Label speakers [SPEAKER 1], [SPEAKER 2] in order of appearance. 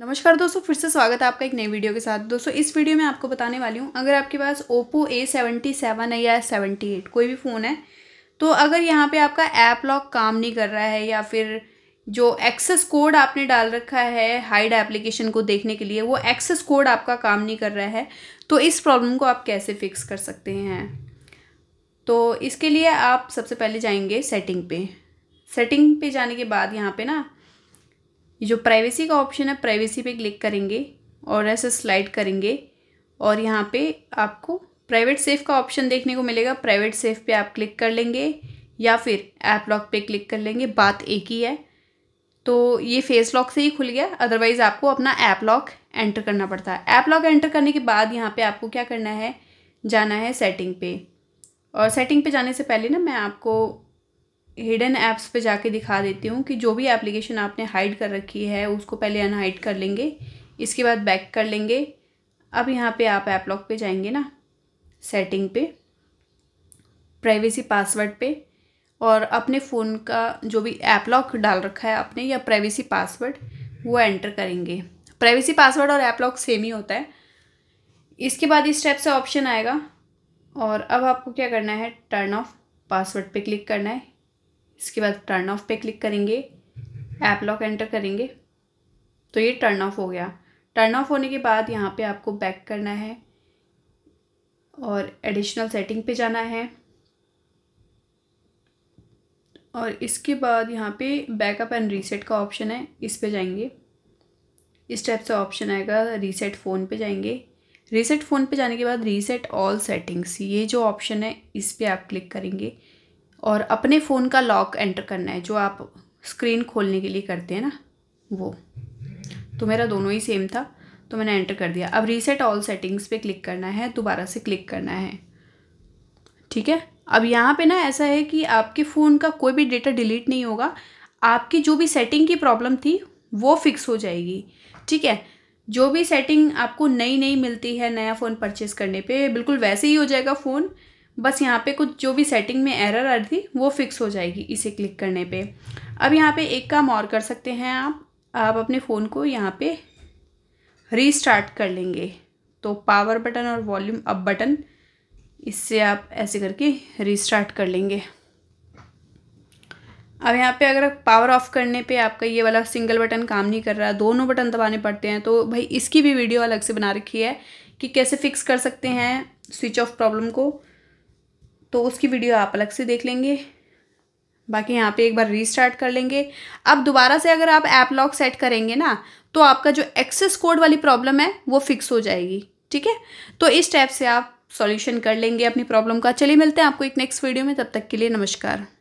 [SPEAKER 1] नमस्कार दोस्तों फिर से स्वागत है आपका एक नई वीडियो के साथ दोस्तों इस वीडियो में आपको बताने वाली हूँ अगर आपके पास ओप्पो ए सेवेंटी सेवन है या सेवेंटी एट कोई भी फ़ोन है तो अगर यहाँ पे आपका ऐप लॉक काम नहीं कर रहा है या फिर जो एक्सेस कोड आपने डाल रखा है हाइड एप्लीकेशन को देखने के लिए वो एक्सेस कोड आपका काम नहीं कर रहा है तो इस प्रॉब्लम को आप कैसे फिक्स कर सकते हैं तो इसके लिए आप सबसे पहले जाएंगे सेटिंग पे सेटिंग पे जाने के बाद यहाँ पे ना ये जो प्राइवेसी का ऑप्शन है प्राइवेसी पे क्लिक करेंगे और ऐसे स्लाइड करेंगे और यहाँ पे आपको प्राइवेट सेफ का ऑप्शन देखने को मिलेगा प्राइवेट सेफ पे आप क्लिक कर लेंगे या फिर ऐप लॉक पे क्लिक कर लेंगे बात एक ही है तो ये फेस लॉक से ही खुल गया अदरवाइज़ आपको अपना ऐप लॉक एंटर करना पड़ता है ऐप लॉक एंटर करने के बाद यहाँ पर आपको क्या करना है जाना है सेटिंग पे और सेटिंग पे जाने से पहले ना मैं आपको हिडन ऐप्स पे जाके दिखा देती हूँ कि जो भी एप्लीकेशन आपने हाइड कर रखी है उसको पहले अनहाइड कर लेंगे इसके बाद बैक कर लेंगे अब यहाँ पे आप ऐप लॉक पे जाएंगे ना सेटिंग पे प्राइवेसी पासवर्ड पे और अपने फ़ोन का जो भी ऐप लॉक डाल रखा है आपने या प्राइवेसी पासवर्ड वो एंटर करेंगे प्राइवेसी पासवर्ड और ऐप लॉक सेम ही होता है इसके बाद इस टाइप से ऑप्शन आएगा और अब आपको क्या करना है टर्न ऑफ पासवर्ड पे क्लिक करना है इसके बाद टर्न ऑफ पे क्लिक करेंगे ऐप लॉक एंटर करेंगे तो ये टर्न ऑफ हो गया टर्न ऑफ होने के बाद यहाँ पे आपको बैक करना है और एडिशनल सेटिंग पे जाना है और इसके बाद यहाँ पे बैकअप एंड रीसेट का ऑप्शन है इस पे जाएंगे इस टाइप से ऑप्शन आएगा रीसेट फ़ोन पे जाएंगे रीसेट फ़ोन पे जाने के बाद रीसेट ऑल सेटिंग्स ये जो ऑप्शन है इस पर आप क्लिक करेंगे और अपने फ़ोन का लॉक एंटर करना है जो आप स्क्रीन खोलने के लिए करते हैं ना वो तो मेरा दोनों ही सेम था तो मैंने एंटर कर दिया अब रीसेट ऑल सेटिंग्स पे क्लिक करना है दोबारा से क्लिक करना है ठीक है अब यहाँ पे ना ऐसा है कि आपके फ़ोन का कोई भी डेटा डिलीट नहीं होगा आपकी जो भी सेटिंग की प्रॉब्लम थी वो फिक्स हो जाएगी ठीक है जो भी सेटिंग आपको नई नई मिलती है नया फ़ोन परचेज़ करने पे बिल्कुल वैसे ही हो जाएगा फ़ोन बस यहाँ पे कुछ जो भी सेटिंग में एरर आ रही थी वो फिक्स हो जाएगी इसे क्लिक करने पे अब यहाँ पे एक काम और कर सकते हैं आप आप अपने फ़ोन को यहाँ पे रीस्टार्ट कर लेंगे तो पावर बटन और वॉल्यूम अप बटन इससे आप ऐसे करके रीस्टार्ट कर लेंगे अब यहाँ पे अगर पावर ऑफ करने पे आपका ये वाला सिंगल बटन काम नहीं कर रहा दोनों बटन दबाने पड़ते हैं तो भाई इसकी भी वीडियो अलग से बना रखी है कि कैसे फिक्स कर सकते हैं स्विच ऑफ प्रॉब्लम को तो उसकी वीडियो आप अलग से देख लेंगे बाकी यहाँ पे एक बार रीस्टार्ट कर लेंगे अब दोबारा से अगर आप ऐप लॉक सेट करेंगे ना तो आपका जो एक्सेस कोड वाली प्रॉब्लम है वो फिक्स हो जाएगी ठीक है तो इस टाइप से आप सॉल्यूशन कर लेंगे अपनी प्रॉब्लम का चलिए मिलते हैं आपको एक नेक्स्ट वीडियो में तब तक के लिए नमस्कार